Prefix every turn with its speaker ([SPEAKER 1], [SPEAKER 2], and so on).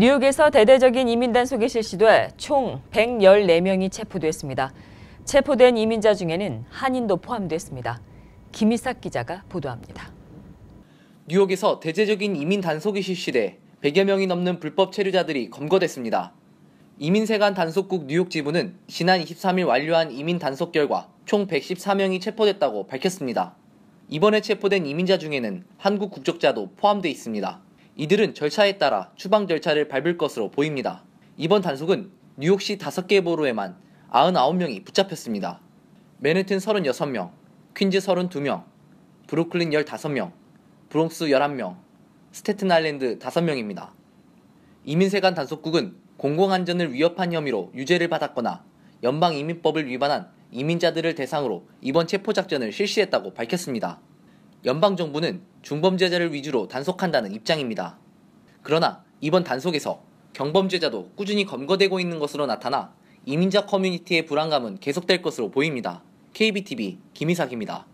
[SPEAKER 1] 뉴욕에서 대대적인 이민단속이 실시돼 총 114명이 체포됐습니다. 체포된 이민자 중에는 한인도 포함됐습니다. 김희삭 기자가 보도합니다.
[SPEAKER 2] 뉴욕에서 대대적인 이민 단속이 실시돼 100여 명이 넘는 불법 체류자들이 검거됐습니다. 이민세관 단속국 뉴욕 지부는 지난 23일 완료한 이민 단속 결과 총 114명이 체포됐다고 밝혔습니다. 이번에 체포된 이민자 중에는 한국 국적자도 포함돼 있습니다. 이들은 절차에 따라 추방 절차를 밟을 것으로 보입니다. 이번 단속은 뉴욕시 5개 보로에만 99명이 붙잡혔습니다. 맨해튼 36명, 퀸즈 32명, 브루클린 15명, 브롱스 11명, 스테튼 아일랜드 5명입니다. 이민세관 단속국은 공공안전을 위협한 혐의로 유죄를 받았거나 연방이민법을 위반한 이민자들을 대상으로 이번 체포작전을 실시했다고 밝혔습니다. 연방 정부는 중범죄자를 위주로 단속한다는 입장입니다. 그러나 이번 단속에서 경범죄자도 꾸준히 검거되고 있는 것으로 나타나 이민자 커뮤니티의 불안감은 계속될 것으로 보입니다. KBTV 김희삭입니다.